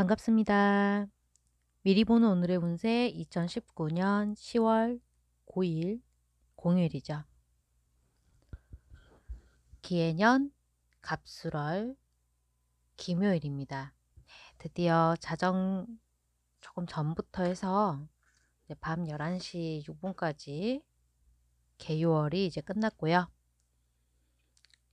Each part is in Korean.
반갑습니다. 미리 보는 오늘의 운세 2019년 10월 9일 공휴일이죠. 기해년 갑수월 김요일입니다. 드디어 자정 조금 전부터 해서 밤 11시 6분까지 개요월이 이제 끝났고요.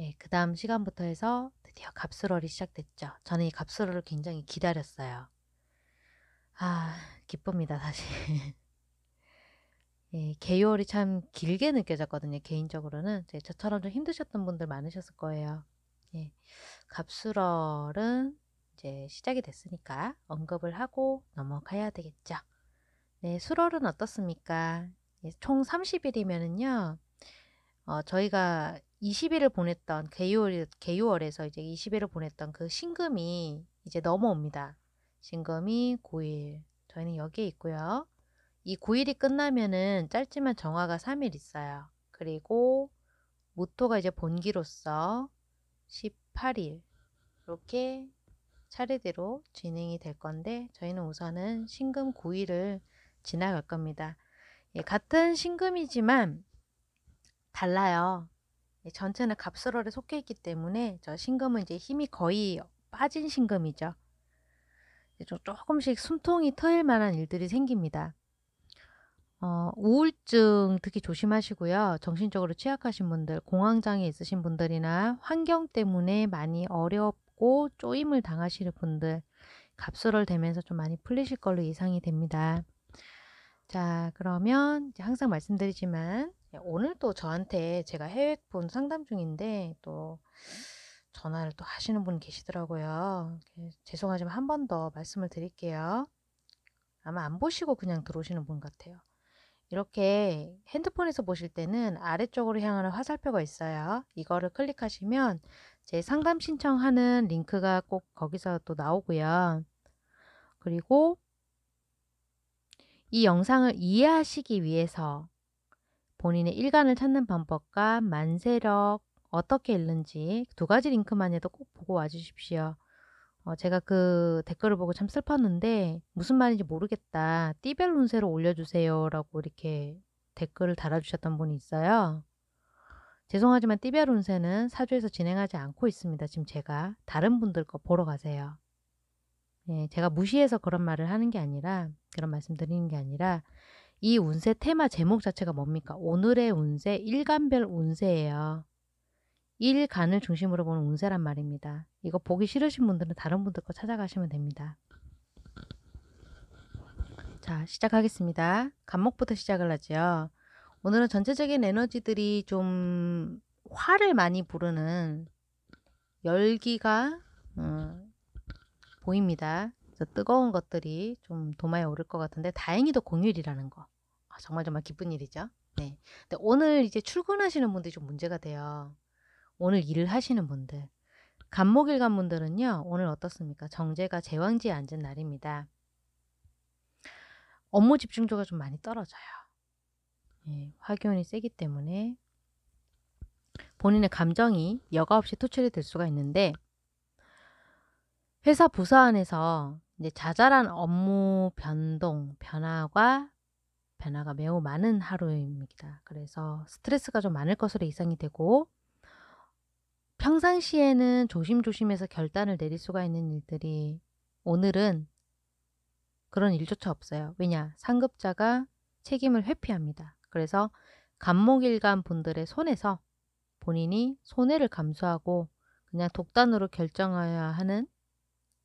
예, 그 다음 시간부터 해서 드디어 갑술월이 시작됐죠. 저는 이 갑술월을 굉장히 기다렸어요. 아, 기쁩니다, 사실. 예, 개요월이 참 길게 느껴졌거든요. 개인적으로는 제 저처럼 좀 힘드셨던 분들 많으셨을 거예요. 예, 갑술월은 이제 시작이 됐으니까 언급을 하고 넘어가야 되겠죠. 네, 수월은 어떻습니까? 예, 총 30일이면은요. 어, 저희가 20일을 보냈던 개요월, 개요월에서 이제 20일을 보냈던 그 신금이 이제 넘어옵니다. 신금이 9일. 저희는 여기에 있고요. 이 9일이 끝나면은 짧지만 정화가 3일 있어요. 그리고 모토가 이제 본기로서 18일. 이렇게 차례대로 진행이 될 건데 저희는 우선은 신금 9일을 지나갈 겁니다. 예, 같은 신금이지만 달라요. 네, 전체는 갑설월에 속해 있기 때문에 저 신금은 이제 힘이 거의 빠진 신금이죠. 좀 조금씩 숨통이 트일 만한 일들이 생깁니다. 어, 우울증 특히 조심하시고요. 정신적으로 취약하신 분들, 공황장애 있으신 분들이나 환경 때문에 많이 어렵고 쪼임을 당하시는 분들, 갑수를 되면서 좀 많이 풀리실 걸로 예상이 됩니다. 자, 그러면 항상 말씀드리지만 예, 오늘 또 저한테 제가 해외본 상담 중인데 또 전화를 또 하시는 분 계시더라고요. 죄송하지만 한 번 더 말씀을 드릴게요. 아마 안 보시고 그냥 들어오시는 분 같아요. 이렇게 핸드폰에서 보실 때는 아래쪽으로 향하는 화살표가 있어요. 이거를 클릭하시면 제 상담 신청하는 링크가 꼭 거기서 또 나오고요. 그리고 이 영상을 이해하시기 위해서 본인의 일간을 찾는 방법과 만세력 어떻게 읽는지 두 가지 링크만 해도 꼭 보고 와주십시오. 어, 제가 그 댓글을 보고 참 슬펐는데 무슨 말인지 모르겠다. 띠별 운세로 올려주세요. 라고 이렇게 댓글을 달아주셨던 분이 있어요. 죄송하지만 띠별 운세는 사주에서 진행하지 않고 있습니다. 지금 제가 다른 분들 거 보러 가세요. 예, 제가 무시해서 그런 말을 하는 게 아니라 그런 말씀 드리는 게 아니라 이 운세 테마 제목 자체가 뭡니까? 오늘의 운세, 일간별 운세예요. 일간을 중심으로 보는 운세란 말입니다. 이거 보기 싫으신 분들은 다른 분들 거 찾아가시면 됩니다. 자, 시작하겠습니다. 간목부터 시작을 하죠. 오늘은 전체적인 에너지들이 좀 화를 많이 부르는 열기가 음, 보입니다. 뜨거운 것들이 좀 도마에 오를 것 같은데 다행히도 공휴일이라는 거 아, 정말 정말 기쁜 일이죠. 네. 근데 오늘 이제 출근하시는 분들이 좀 문제가 돼요. 오늘 일을 하시는 분들. 간목일 간분들은요, 오늘 어떻습니까? 정제가 제왕지에 앉은 날입니다. 업무 집중도가 좀 많이 떨어져요. 예, 화기운이 세기 때문에 본인의 감정이 여과 없이 토출이 될 수가 있는데 회사 부서 안에서 이제 자잘한 업무 변동, 변화가 변화가 매우 많은 하루입니다. 그래서 스트레스가 좀 많을 것으로 예상이 되고 평상시에는 조심조심해서 결단을 내릴 수가 있는 일들이 오늘은 그런 일조차 없어요. 왜냐? 상급자가 책임을 회피합니다. 그래서 감목일간 분들의 손에서 본인이 손해를 감수하고 그냥 독단으로 결정해야 하는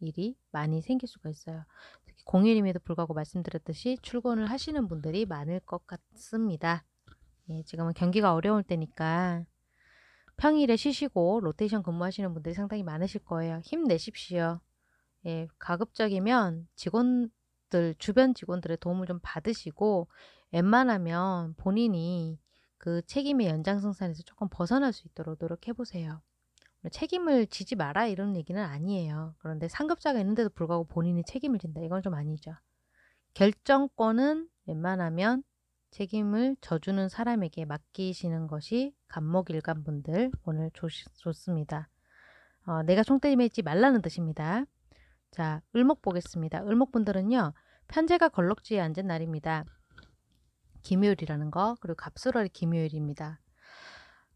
일이 많이 생길 수가 있어요. 특히 공휴일임에도 불구하고 말씀드렸듯이 출근을 하시는 분들이 많을 것 같습니다. 예, 지금은 경기가 어려울 때니까 평일에 쉬시고 로테이션 근무하시는 분들이 상당히 많으실 거예요. 힘내십시오. 예, 가급적이면 직원들, 주변 직원들의 도움을 좀 받으시고 웬만하면 본인이 그 책임의 연장성산에서 조금 벗어날 수 있도록 노력해보세요. 뭐 책임을 지지 마라 이런 얘기는 아니에요. 그런데 상급자가 있는데도 불구하고 본인이 책임을 진다. 이건 좀 아니죠. 결정권은 웬만하면 책임을 져주는 사람에게 맡기시는 것이 감목 일관분들 오늘 조 좋습니다. 어, 내가 총대림했지 말라는 뜻입니다. 자, 을목 보겠습니다. 을목분들은요. 편제가 걸럭지에 앉은 날입니다. 기묘일이라는거 그리고 갑수월이 기묘일입니다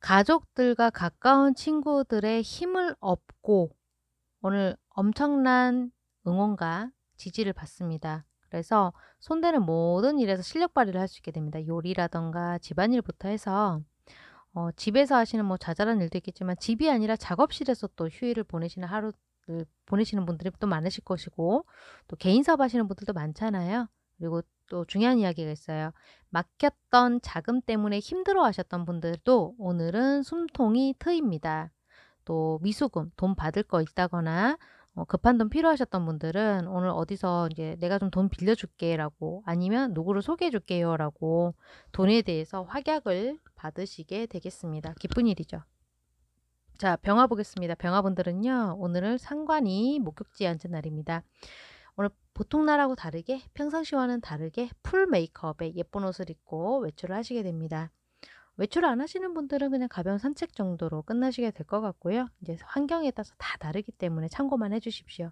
가족들과 가까운 친구들의 힘을 얻고 오늘 엄청난 응원과 지지를 받습니다. 그래서 손대는 모든 일에서 실력 발휘를 할 수 있게 됩니다. 요리라던가 집안일부터 해서 어, 집에서 하시는 뭐 자잘한 일도 있겠지만 집이 아니라 작업실에서 또 휴일을 보내시는 하루 를 보내시는 분들이 또 많으실 것이고 또 개인 사업 하시는 분들도 많잖아요. 그리고 또 중요한 이야기가 있어요. 막혔던 자금 때문에 힘들어 하셨던 분들도 오늘은 숨통이 트입니다. 또 미수금, 돈 받을 거 있다거나 어, 급한 돈 필요하셨던 분들은 오늘 어디서 이제 내가 좀 돈 빌려줄게라고 아니면 누구를 소개해줄게요라고 돈에 대해서 확약을 받으시게 되겠습니다. 기쁜 일이죠. 자, 병화 보겠습니다. 병화분들은요, 오늘은 상관이 목욕지에 앉은 날입니다. 오늘 보통 날하고 다르게 평상시와는 다르게 풀 메이크업에 예쁜 옷을 입고 외출을 하시게 됩니다. 외출을 안 하시는 분들은 그냥 가벼운 산책 정도로 끝나시게 될 것 같고요. 이제 환경에 따라서 다 다르기 때문에 참고만 해주십시오.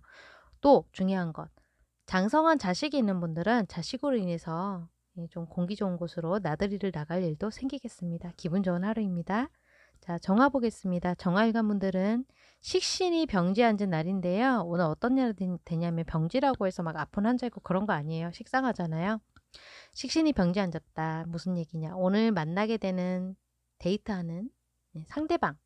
또 중요한 것. 장성한 자식이 있는 분들은 자식으로 인해서 예, 좀 공기 좋은 곳으로 나들이를 나갈 일도 생기겠습니다. 기분 좋은 하루입니다. 자, 정화 보겠습니다. 정화일관 분들은 식신이 병지에 앉은 날인데요. 오늘 어떤 날이 되냐면 병지라고 해서 막 아픈 환자 있고 그런 거 아니에요. 식상하잖아요. 식신이 병지에 앉았다. 무슨 얘기냐. 오늘 만나게 되는 데이트하는 예, 상대방,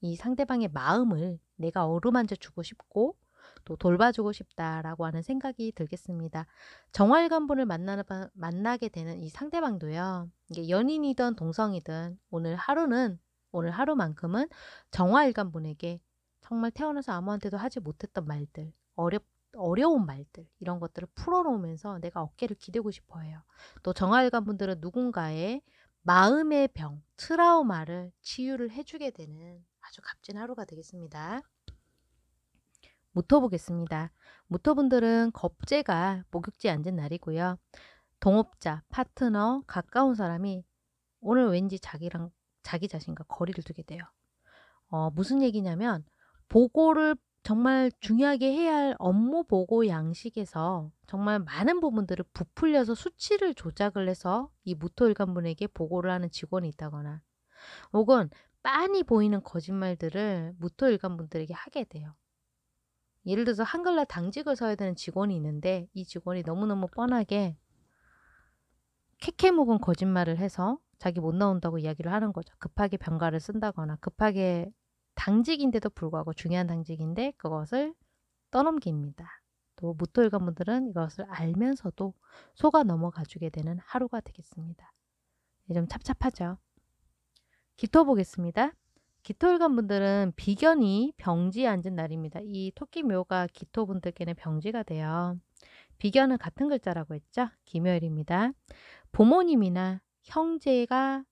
이 상대방의 마음을 내가 어루만져 주고 싶고 또 돌봐주고 싶다라고 하는 생각이 들겠습니다. 정화일관분을 만나, 만나게 되는 이 상대방도요. 이게 연인이든 동성이든 오늘 하루는 오늘 하루만큼은 정화일관분에게 정말 태어나서 아무한테도 하지 못했던 말들, 어렵, 어려운 말들, 이런 것들을 풀어놓으면서 내가 어깨를 기대고 싶어 해요. 또 정화일관분들은 누군가의 마음의 병, 트라우마를 치유를 해주게 되는 아주 값진 하루가 되겠습니다. 모토 보겠습니다. 모토분들은 겁재가 목욕지에 앉은 날이고요. 동업자, 파트너, 가까운 사람이 오늘 왠지 자기랑 자기 자신과 거리를 두게 돼요. 어, 무슨 얘기냐면 보고를 정말 중요하게 해야 할 업무 보고 양식에서 정말 많은 부분들을 부풀려서 수치를 조작을 해서 이 무토일관분에게 보고를 하는 직원이 있다거나 혹은 빤히 보이는 거짓말들을 무토일관분들에게 하게 돼요. 예를 들어서 한글날 당직을 서야 되는 직원이 있는데 이 직원이 너무너무 뻔하게 캐캐묵은 거짓말을 해서 자기 못 나온다고 이야기를 하는 거죠. 급하게 병가를 쓴다거나 급하게 당직인데도 불구하고 중요한 당직인데 그것을 떠넘깁니다. 또 무토일관 분들은 이것을 알면서도 속아 넘어가주게 되는 하루가 되겠습니다. 네, 좀 찹찹하죠. 기토 보겠습니다. 기토일관 분들은 비견이 병지에 앉은 날입니다. 이 토끼묘가 기토 분들께는 병지가 돼요. 비견은 같은 글자라고 했죠. 기묘일입니다. 부모님이나 형제가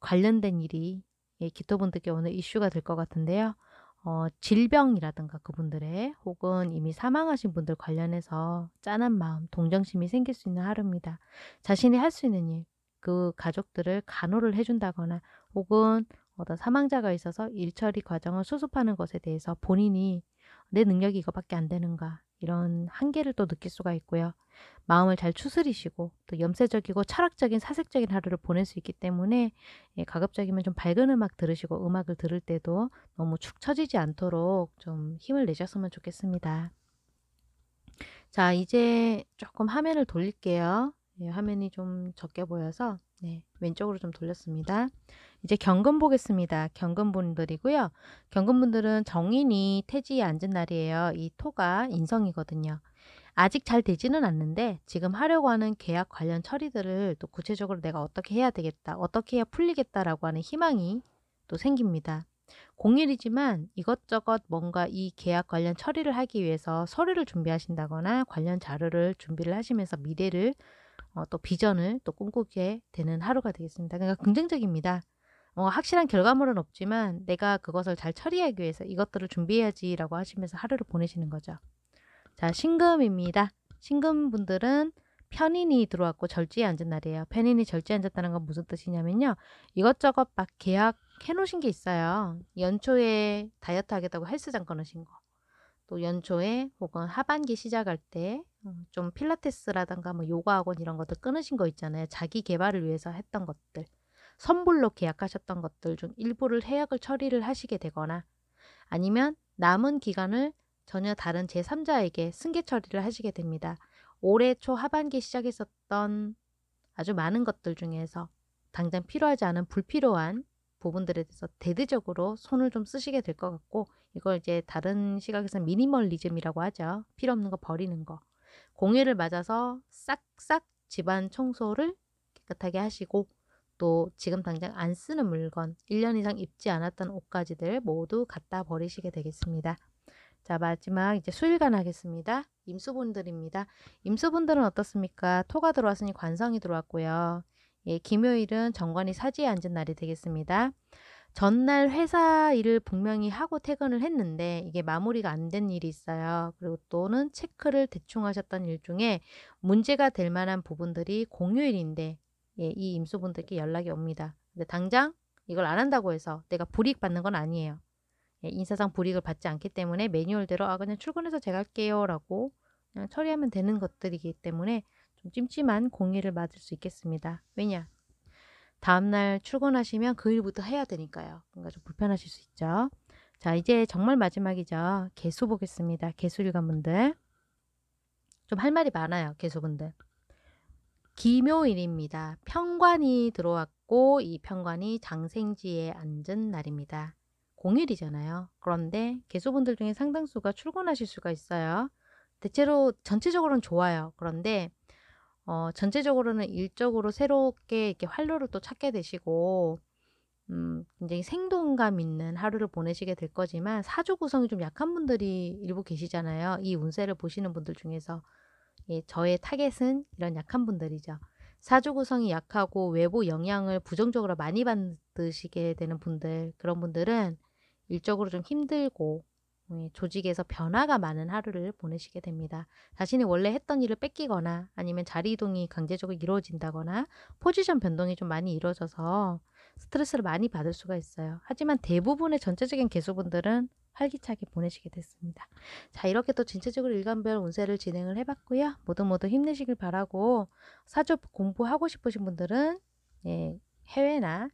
관련된 일이 예, 기토분들께 오늘 이슈가 될 것 같은데요. 어, 질병이라든가 그분들의 혹은 이미 사망하신 분들 관련해서 짠한 마음, 동정심이 생길 수 있는 하루입니다. 자신이 할 수 있는 일, 그 가족들을 간호를 해준다거나 혹은 어떤 사망자가 있어서 일처리 과정을 수습하는 것에 대해서 본인이 내 능력이 이거밖에 안 되는가 이런 한계를 또 느낄 수가 있고요. 마음을 잘 추스리시고 또 염세적이고 철학적인 사색적인 하루를 보낼 수 있기 때문에 예, 가급적이면 좀 밝은 음악 들으시고 음악을 들을 때도 너무 축 처지지 않도록 좀 힘을 내셨으면 좋겠습니다. 자 이제 조금 화면을 돌릴게요. 예, 화면이 좀 적게 보여서 네. 왼쪽으로 좀 돌렸습니다. 이제 경금 보겠습니다. 경금분들이고요. 경금분들은 정인이 태지에 앉은 날이에요. 이 토가 인성이거든요. 아직 잘 되지는 않는데 지금 하려고 하는 계약 관련 처리들을 또 구체적으로 내가 어떻게 해야 되겠다, 어떻게 해야 풀리겠다라고 하는 희망이 또 생깁니다. 공일이지만 이것저것 뭔가 이 계약 관련 처리를 하기 위해서 서류를 준비하신다거나 관련 자료를 준비를 하시면서 미래를 어, 또 비전을 또 꿈꾸게 되는 하루가 되겠습니다. 그러니까 긍정적입니다. 어, 확실한 결과물은 없지만 내가 그것을 잘 처리하기 위해서 이것들을 준비해야지라고 하시면서 하루를 보내시는 거죠. 자, 신금입니다. 신금 분들은 편인이 들어왔고 절지에 앉은 날이에요. 편인이 절지에 앉았다는 건 무슨 뜻이냐면요. 이것저것 막 계약해 놓으신 게 있어요. 연초에 다이어트 하겠다고 헬스장 끊으신 거. 또 연초에 혹은 하반기 시작할 때좀 어, 필라테스라든가 뭐 요가 학원 이런 것들 끊으신 거 있잖아요. 자기 개발을 위해서 했던 것들. 선불로 계약하셨던 것들 중 일부를 해약을 처리를 하시게 되거나 아니면 남은 기간을 전혀 다른 제3자에게 승계 처리를 하시게 됩니다. 올해 초 하반기 시작했었던 아주 많은 것들 중에서 당장 필요하지 않은 불필요한 부분들에 대해서 대대적으로 손을 좀 쓰시게 될 것 같고 이걸 이제 다른 시각에서 미니멀리즘이라고 하죠. 필요 없는 거 버리는 거. 공휴를 맞아서 싹싹 집안 청소를 깨끗하게 하시고 또 지금 당장 안 쓰는 물건, 1년 이상 입지 않았던 옷까지들 모두 갖다 버리시게 되겠습니다. 자, 마지막 이제 수일간 하겠습니다. 임수분들입니다. 임수분들은 어떻습니까? 토가 들어왔으니 관성이 들어왔고요. 예, 김요일은 정관이 사지에 앉은 날이 되겠습니다. 전날 회사 일을 분명히 하고 퇴근을 했는데 이게 마무리가 안 된 일이 있어요. 그리고 또는 체크를 대충 하셨던 일 중에 문제가 될 만한 부분들이 공휴일인데 예, 이 임수분들께 연락이 옵니다. 근데 당장 이걸 안 한다고 해서 내가 불이익 받는 건 아니에요. 예, 인사상 불이익을 받지 않기 때문에 매뉴얼대로 아 그냥 출근해서 제가 할게요라고 그냥 처리하면 되는 것들이기 때문에 좀 찜찜한 공의를 맞을 수 있겠습니다. 왜냐? 다음날 출근하시면 그 일부터 해야 되니까요. 뭔가 좀 불편하실 수 있죠. 자, 이제 정말 마지막이죠. 개수 보겠습니다. 개수 일관분들. 좀 할 말이 많아요. 개수분들. 기묘일입니다. 평관이 들어왔고 이 평관이 장생지에 앉은 날입니다. 공일이잖아요. 그런데 개수분들 중에 상당수가 출근하실 수가 있어요. 대체로 전체적으로는 좋아요. 그런데 어, 전체적으로는 일적으로 새롭게 이렇게 활로를 또 찾게 되시고, 음, 굉장히 생동감 있는 하루를 보내시게 될 거지만, 사주 구성이 좀 약한 분들이 일부 계시잖아요. 이 운세를 보시는 분들 중에서. 예, 저의 타겟은 이런 약한 분들이죠. 사주 구성이 약하고 외부 영향을 부정적으로 많이 받으시게 되는 분들, 그런 분들은 일적으로 좀 힘들고, 예, 조직에서 변화가 많은 하루를 보내시게 됩니다. 자신이 원래 했던 일을 뺏기거나 아니면 자리 이동이 강제적으로 이루어진다거나 포지션 변동이 좀 많이 이루어져서 스트레스를 많이 받을 수가 있어요. 하지만 대부분의 전체적인 개수분들은 활기차게 보내시게 됐습니다. 자, 이렇게 또전체적으로일관별 운세를 진행을 해봤고요. 모두 모두 힘내시길 바라고 사주 공부하고 싶으신 분들은 예, 해외나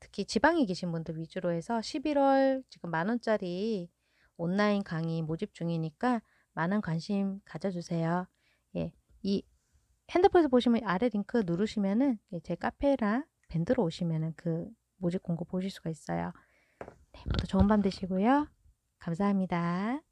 특히 지방에 계신 분들 위주로 해서 11월 지금 만 원짜리 온라인 강의 모집 중이니까 많은 관심 가져주세요. 예, 이 핸드폰에서 보시면 아래 링크 누르시면은 제 카페라 밴드로 오시면은 그 모집 공고 보실 수가 있어요. 네, 모두 좋은 밤 되시고요. 감사합니다.